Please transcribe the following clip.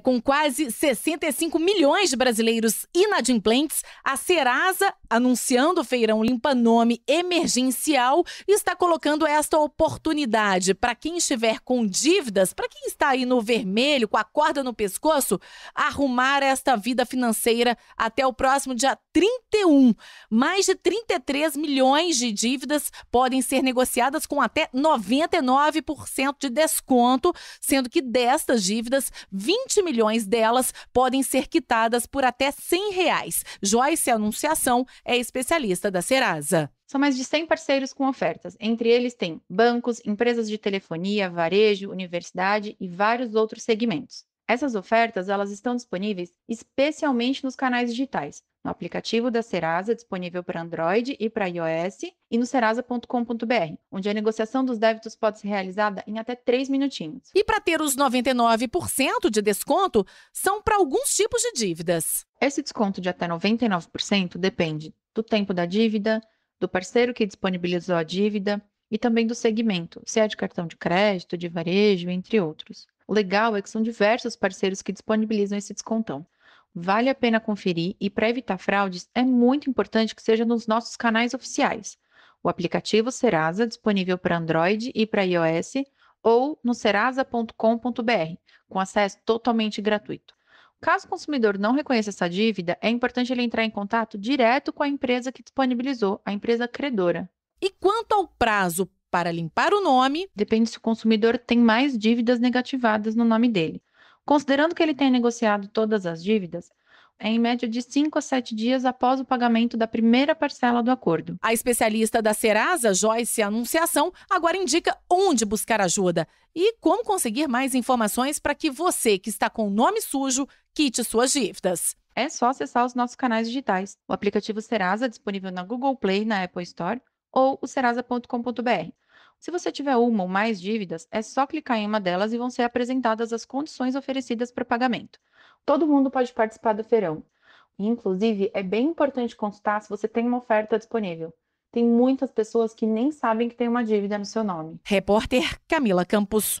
Com quase 65 milhões de brasileiros inadimplentes, a Serasa, anunciando o feirão Limpa Nome emergencial, está colocando esta oportunidade para quem estiver com dívidas, para quem está aí no vermelho, com a corda no pescoço, arrumar esta vida financeira até o próximo dia 31. Mais de 33 milhões de dívidas podem ser negociadas com até 99% de desconto, sendo que destas dívidas, 20 milhões milhões delas podem ser quitadas por até 100 reais. Joyce Anunciação é especialista da Serasa. São mais de 100 parceiros com ofertas. Entre eles tem bancos, empresas de telefonia, varejo, universidade e vários outros segmentos. Essas ofertas elas estão disponíveis especialmente nos canais digitais, no aplicativo da Serasa, disponível para Android e para iOS, e no serasa.com.br, onde a negociação dos débitos pode ser realizada em até 3 minutinhos. E para ter os 99% de desconto, são para alguns tipos de dívidas. Esse desconto de até 99% depende do tempo da dívida, do parceiro que disponibilizou a dívida e também do segmento, se é de cartão de crédito, de varejo, entre outros. O legal é que são diversos parceiros que disponibilizam esse descontão. Vale a pena conferir e para evitar fraudes é muito importante que seja nos nossos canais oficiais. O aplicativo Serasa disponível para Android e para iOS ou no serasa.com.br, com acesso totalmente gratuito. Caso o consumidor não reconheça essa dívida, é importante ele entrar em contato direto com a empresa que disponibilizou, a empresa credora. E quanto ao prazo para limpar o nome? Depende se o consumidor tem mais dívidas negativadas no nome dele. Considerando que ele tenha negociado todas as dívidas, é em média de 5 a 7 dias após o pagamento da primeira parcela do acordo. A especialista da Serasa, Joyce Anunciação, agora indica onde buscar ajuda e como conseguir mais informações para que você que está com o nome sujo quite suas dívidas. É só acessar os nossos canais digitais. O aplicativo Serasa disponível na Google Play, na Apple Store ou o serasa.com.br. Se você tiver uma ou mais dívidas, é só clicar em uma delas e vão ser apresentadas as condições oferecidas para pagamento. Todo mundo pode participar do feirão. Inclusive, é bem importante consultar se você tem uma oferta disponível. Tem muitas pessoas que nem sabem que tem uma dívida no seu nome. Repórter Camila Campos.